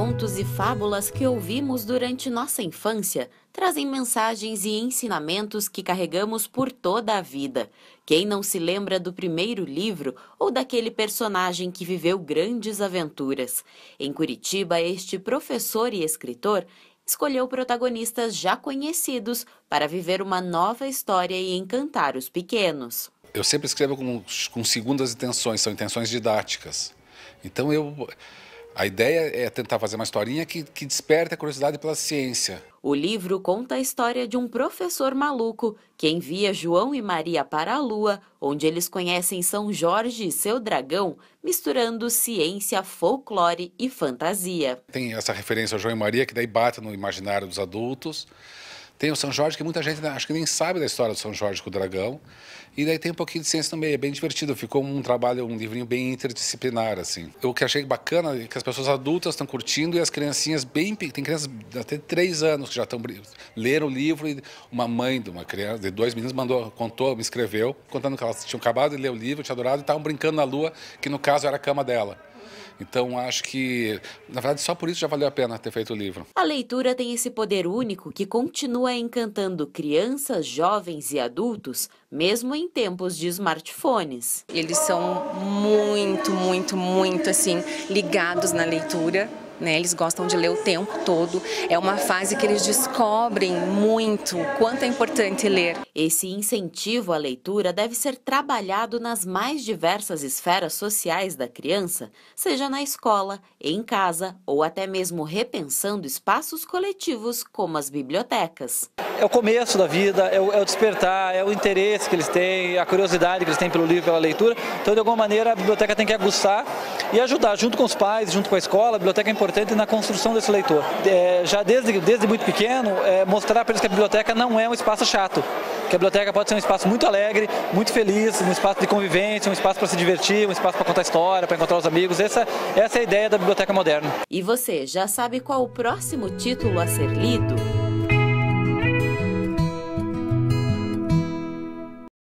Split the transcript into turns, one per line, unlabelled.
contos e fábulas que ouvimos durante nossa infância trazem mensagens e ensinamentos que carregamos por toda a vida. Quem não se lembra do primeiro livro ou daquele personagem que viveu grandes aventuras? Em Curitiba, este professor e escritor escolheu protagonistas já conhecidos para viver uma nova história e encantar os pequenos.
Eu sempre escrevo com, com segundas intenções, são intenções didáticas. Então eu a ideia é tentar fazer uma historinha que, que desperta a curiosidade pela ciência. O livro conta a história de um professor
maluco que envia João e Maria para a Lua, onde eles conhecem São Jorge e seu dragão, misturando ciência, folclore e fantasia.
Tem essa referência a João e Maria que daí bate no imaginário dos adultos. Tem o São Jorge, que muita gente acho que nem sabe da história do São Jorge com o dragão. E daí tem um pouquinho de ciência no meio, é bem divertido. Ficou um trabalho, um livrinho bem interdisciplinar, assim. O que achei bacana é que as pessoas adultas estão curtindo e as criancinhas bem Tem crianças até três anos que já estão leram o livro e uma mãe de uma criança, de dois meninos, mandou, contou, me escreveu, contando que elas tinham acabado de ler o livro, tinha adorado e estavam brincando na lua, que no caso era a cama dela. Então, acho que, na verdade, só por isso já valeu a pena ter feito o livro.
A leitura tem esse poder único que continua encantando crianças, jovens e adultos, mesmo em tempos de smartphones. Eles são muito, muito, muito, assim, ligados na leitura. Né, eles gostam de ler o tempo todo. É uma fase que eles descobrem muito quanto é importante ler. Esse incentivo à leitura deve ser trabalhado nas mais diversas esferas sociais da criança, seja na escola, em casa ou até mesmo repensando espaços coletivos como as bibliotecas.
É o começo da vida, é o, é o despertar, é o interesse que eles têm, a curiosidade que eles têm pelo livro, pela leitura. Então, de alguma maneira, a biblioteca tem que aguçar e ajudar junto com os pais, junto com a escola, a biblioteca é importante na construção desse leitor. É, já desde, desde muito pequeno, é, mostrar para eles que a biblioteca não é um espaço chato, que a biblioteca pode ser um espaço muito alegre, muito feliz, um espaço de convivência, um espaço para se divertir, um espaço para contar história, para encontrar os amigos. Essa, essa é a ideia da biblioteca moderna.
E você já sabe qual o próximo título a ser lido?